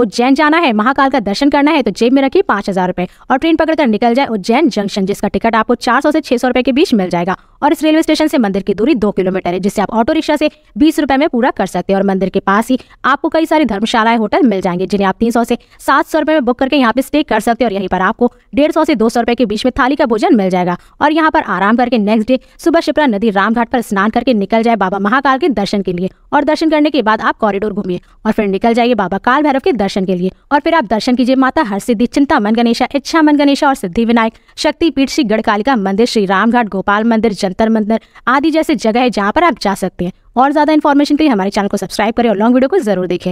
उज्जैन जाना है महाकाल का दर्शन करना है तो जेब में रखिए पांच हज़ार रुपए और ट्रेन पकड़कर निकल जाए उज्जैन जंक्शन जिसका टिकट आपको चार सौ से छह सौ रुपए के बीच मिल जाएगा और इस रेलवे स्टेशन से मंदिर की दूरी दो किलोमीटर है जिसे आप ऑटो रिक्शा से बीस रुपए में पूरा कर सकते हैं और मंदिर के पास ही आपको कई सारी धर्मशालाएं होटल मिल जाएंगे जिन्हें आप तीन सौ से सात सौ में बुक करके यहाँ पे स्टे कर सकते हैं और यहीं पर आपको डेढ़ सौ से दो सौ के बीच में थाली का भोजन मिल जाएगा और यहाँ पर आराम करके नेक्स्ट डे सुबह शिप्रा नदी रामघाट पर स्नान करके निकल जाए बाबा महाकाल के दर्शन के लिए और दर्शन करने के बाद आप कॉरिडोर घूमिए और फिर निकल जाइए बाबा काल भैरव के दर्शन के लिए और फिर आप दर्शन कीजिए माता हर सिद्धि चिंता मन गणेशा इच्छा मन गणेशा और सिद्धि विनायक शक्तिपीठ श्री गढ़कालिका मंदिर श्री रामघाट गोपाल मंदिर जंतर मंतर आदि जैसे जगह है जहाँ पर आप जा सकते हैं और ज़्यादा इन्फॉर्मेशन के लिए हमारे चैनल को सब्सक्राइब करें और लॉन्ग वीडियो को जरूर देखें